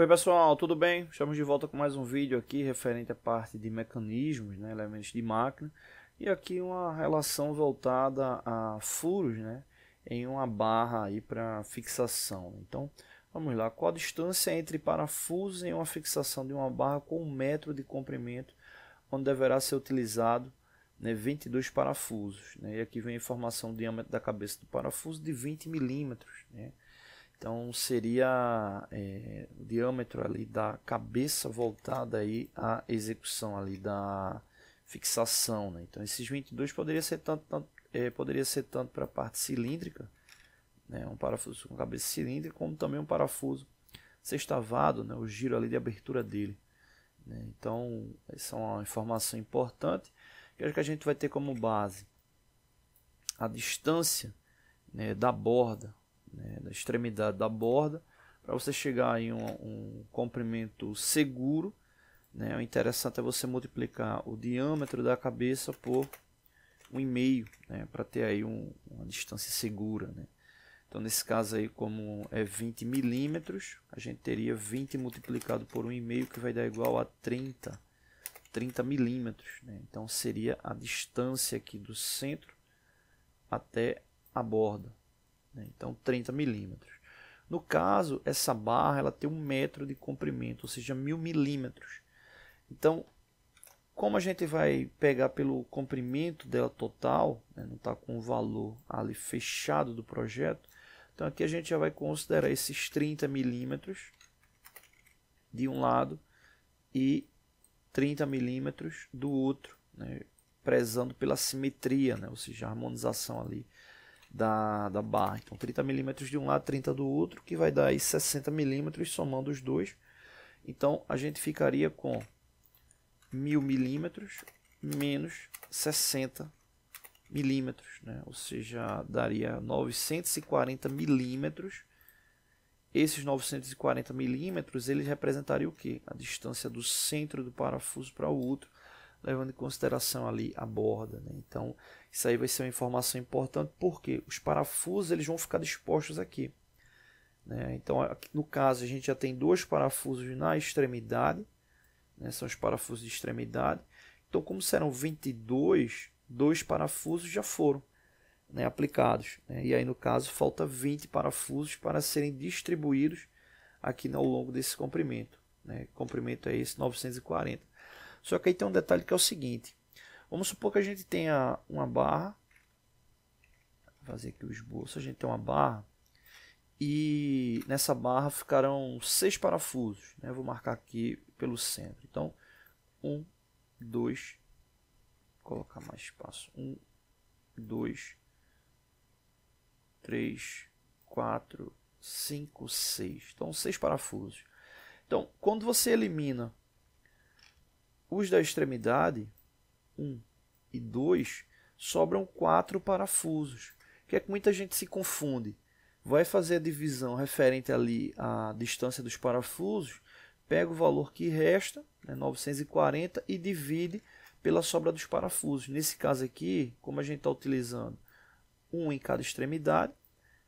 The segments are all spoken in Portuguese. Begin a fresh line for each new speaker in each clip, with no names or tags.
Oi pessoal, tudo bem? Estamos de volta com mais um vídeo aqui referente à parte de mecanismos, né, elementos de máquina e aqui uma relação voltada a furos né, em uma barra aí para fixação. Então vamos lá, qual a distância entre parafusos em uma fixação de uma barra com um metro de comprimento onde deverá ser utilizado né, 22 parafusos. Né? E aqui vem a informação do diâmetro da cabeça do parafuso de 20 milímetros. Né? Então seria é, o diâmetro ali da cabeça voltada aí à execução ali da fixação, né? Então esses 22 poderia ser tanto, tanto é, poderia ser tanto para a parte cilíndrica, né? Um parafuso com cabeça cilíndrica, como também um parafuso sextavado, né? O giro ali de abertura dele. Né? Então essa é uma informação importante que acho que a gente vai ter como base a distância né, da borda né, da extremidade da borda, para você chegar em um, um comprimento seguro. Né, o interessante é você multiplicar o diâmetro da cabeça por um e meio, né, para ter aí um, uma distância segura. Né. Então, nesse caso aí, como é 20 milímetros, a gente teria 20 multiplicado por 1,5, que vai dar igual a 30, 30 milímetros. Né? Então, seria a distância aqui do centro até a borda. Né? Então, 30 milímetros. No caso, essa barra ela tem um metro de comprimento, ou seja, mil milímetros. Então, como a gente vai pegar pelo comprimento dela total, né? não está com o valor ali fechado do projeto, então aqui a gente já vai considerar esses 30 milímetros de um lado e 30 milímetros do outro, né? prezando pela simetria, né? ou seja, harmonização ali da, da barra. Então 30 milímetros de um lado, 30 do outro, que vai dar aí 60 milímetros somando os dois. Então a gente ficaria com 1000 milímetros menos 60 milímetros, né? ou seja, daria 940 milímetros. Esses 940 milímetros eles representariam o que? A distância do centro do parafuso para o outro, levando em consideração ali a borda. Né? Então, isso aí vai ser uma informação importante, porque os parafusos eles vão ficar dispostos aqui. Né? Então, aqui, no caso, a gente já tem dois parafusos na extremidade, né? são os parafusos de extremidade. Então, como serão 22, dois parafusos já foram né, aplicados. Né? E aí, no caso, falta 20 parafusos para serem distribuídos aqui ao longo desse comprimento. Né? O comprimento é esse, 940. Só que aí tem um detalhe que é o seguinte. Vamos supor que a gente tenha uma barra. Vou fazer aqui o esboço. A gente tem uma barra. E nessa barra ficarão seis parafusos. Né? Vou marcar aqui pelo centro. Então, um, dois. colocar mais espaço. Um, dois, três, quatro, cinco, seis. Então, seis parafusos. Então, quando você elimina os da extremidade 1 um, e 2 sobram quatro parafusos. que é que muita gente se confunde? Vai fazer a divisão referente ali à distância dos parafusos, pega o valor que resta, né, 940, e divide pela sobra dos parafusos. Nesse caso aqui, como a gente está utilizando um em cada extremidade,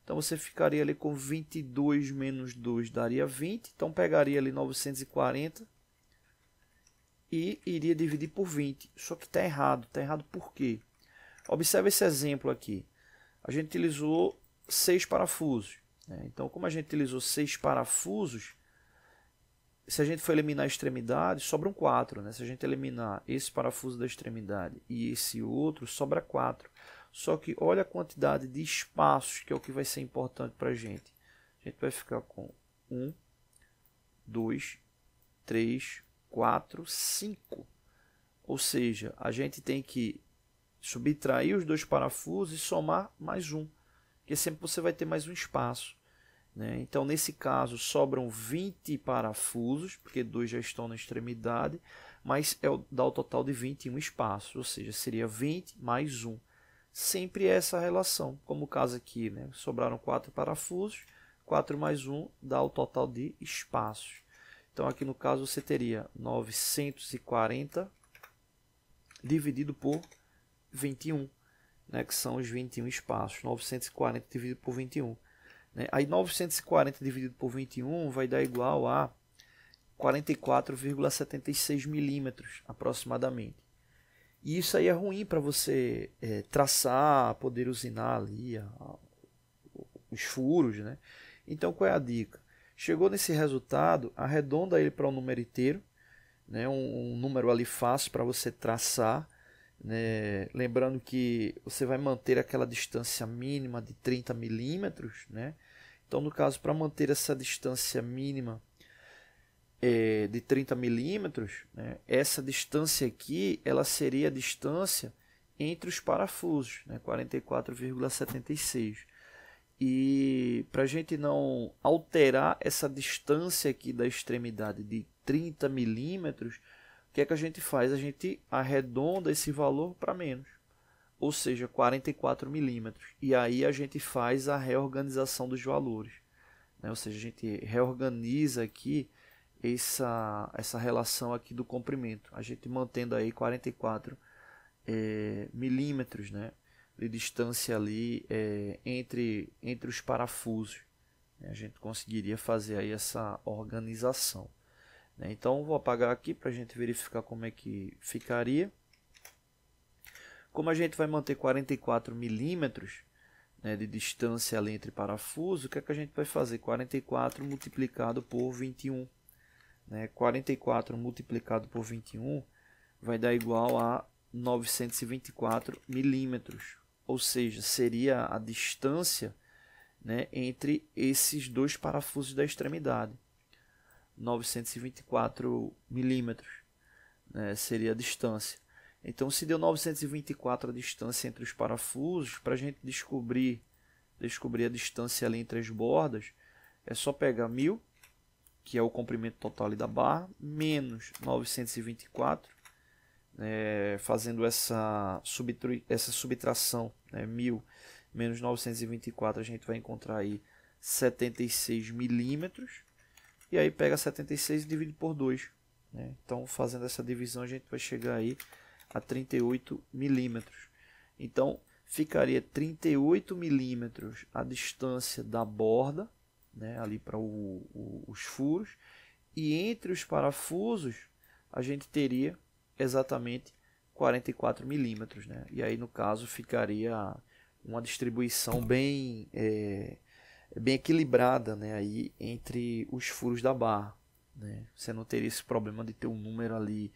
então você ficaria ali com 22 menos 2 daria 20, então pegaria ali 940 e iria dividir por 20. Só que está errado. Está errado por quê? Observe esse exemplo aqui. A gente utilizou seis parafusos. Né? Então, como a gente utilizou seis parafusos, se a gente for eliminar a extremidade, sobram quatro. Né? Se a gente eliminar esse parafuso da extremidade e esse outro, sobra quatro. Só que olha a quantidade de espaços que é o que vai ser importante para a gente. A gente vai ficar com 1, 2, 3, 4, 5. Ou seja, a gente tem que subtrair os dois parafusos e somar mais um, porque sempre você vai ter mais um espaço. Né? Então, nesse caso, sobram 20 parafusos, porque dois já estão na extremidade, mas é o, dá o total de 21 espaços, ou seja, seria 20 mais 1. Sempre é essa relação, como o caso aqui, né? sobraram 4 parafusos, 4 mais 1 dá o total de espaços. Então aqui no caso você teria 940 dividido por 21, né, que são os 21 espaços. 940 dividido por 21. Né? Aí 940 dividido por 21 vai dar igual a 44,76 milímetros aproximadamente. E isso aí é ruim para você é, traçar, poder usinar ali a, a, os furos, né? Então qual é a dica? Chegou nesse resultado, arredonda ele para um número inteiro, né, um, um número ali fácil para você traçar. Né, lembrando que você vai manter aquela distância mínima de 30 milímetros. Né? Então, no caso, para manter essa distância mínima é, de 30 milímetros, né, essa distância aqui ela seria a distância entre os parafusos, né, 44,76. E para a gente não alterar essa distância aqui da extremidade de 30 milímetros, o que é que a gente faz? A gente arredonda esse valor para menos, ou seja, 44 milímetros. E aí a gente faz a reorganização dos valores. Né? Ou seja, a gente reorganiza aqui essa, essa relação aqui do comprimento. A gente mantendo aí 44 é, eh, milímetros, né? de distância ali é, entre, entre os parafusos. Né? A gente conseguiria fazer aí essa organização. Né? Então vou apagar aqui para a gente verificar como é que ficaria. Como a gente vai manter 44 milímetros né, de distância ali entre parafuso, o que, é que a gente vai fazer? 44 multiplicado por 21. Né? 44 multiplicado por 21 vai dar igual a 924 milímetros ou seja, seria a distância né, entre esses dois parafusos da extremidade, 924 milímetros né, seria a distância. Então, se deu 924 a distância entre os parafusos, para a gente descobrir, descobrir a distância ali entre as bordas, é só pegar 1000, que é o comprimento total da barra, menos 924, é, fazendo essa, essa subtração, né, 1000 menos 924, a gente vai encontrar aí 76 milímetros. E aí pega 76 e divide por 2. Né? Então, fazendo essa divisão, a gente vai chegar aí a 38 milímetros. Então, ficaria 38 milímetros a distância da borda, né? ali para os furos. E entre os parafusos, a gente teria exatamente 44 milímetros, né? E aí no caso ficaria uma distribuição bem é, bem equilibrada, né? Aí entre os furos da barra, né? Você não teria esse problema de ter um número ali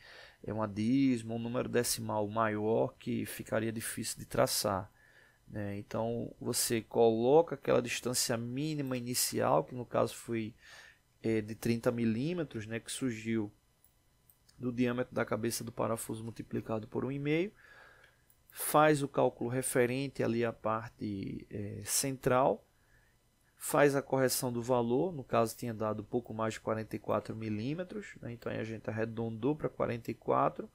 é um dízimo, um número decimal maior que ficaria difícil de traçar. Né? Então você coloca aquela distância mínima inicial, que no caso foi é, de 30 milímetros, né? Que surgiu do diâmetro da cabeça do parafuso multiplicado por 1,5, faz o cálculo referente ali à parte é, central, faz a correção do valor, no caso tinha dado pouco mais de 44 milímetros, né? então a gente arredondou para 44,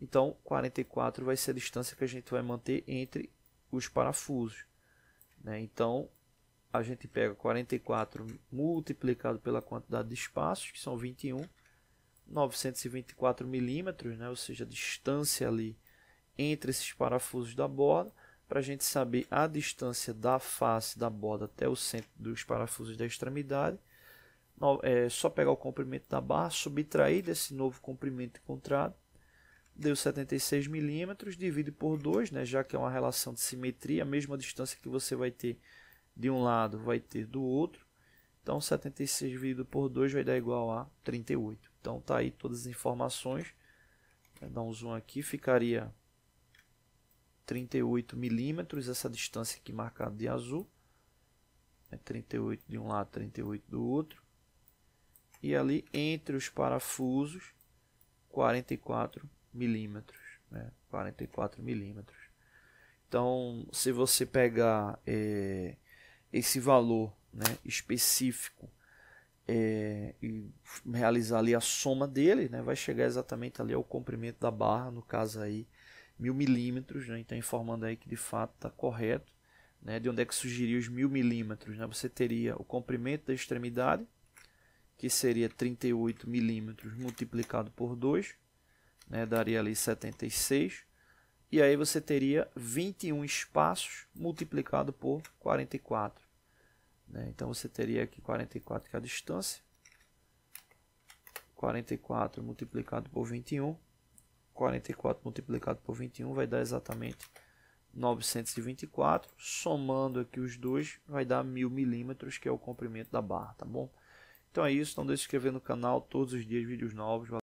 então 44 vai ser a distância que a gente vai manter entre os parafusos. Né? Então a gente pega 44 multiplicado pela quantidade de espaços, que são 21, 924 milímetros, né? ou seja, a distância ali entre esses parafusos da borda, para a gente saber a distância da face da borda até o centro dos parafusos da extremidade. É só pegar o comprimento da barra, subtrair desse novo comprimento encontrado, deu 76 milímetros, divide por 2, né? já que é uma relação de simetria, a mesma distância que você vai ter de um lado vai ter do outro. Então 76 dividido por 2 vai dar igual a 38. Então está aí todas as informações. Vou dar um zoom aqui, ficaria 38 milímetros, essa distância aqui marcada de azul. É 38 de um lado, 38 do outro. E ali entre os parafusos, 44 milímetros. Né? 44 milímetros. Então, se você pegar é, esse valor né, específico é, e realizar ali a soma dele, né, vai chegar exatamente ali ao comprimento da barra, no caso aí mil milímetros, né, então informando aí que de fato está correto, né, de onde é que sugeriu os mil milímetros, né, você teria o comprimento da extremidade, que seria 38 milímetros multiplicado por 2, né, daria ali 76, e aí você teria 21 espaços multiplicado por 44. Né? Então você teria aqui 44 que é a distância. 44 multiplicado por 21. 44 multiplicado por 21 vai dar exatamente 924. Somando aqui os dois, vai dar 1000 milímetros, que é o comprimento da barra, tá bom? Então é isso, não deixe de se inscrever no canal, todos os dias vídeos novos.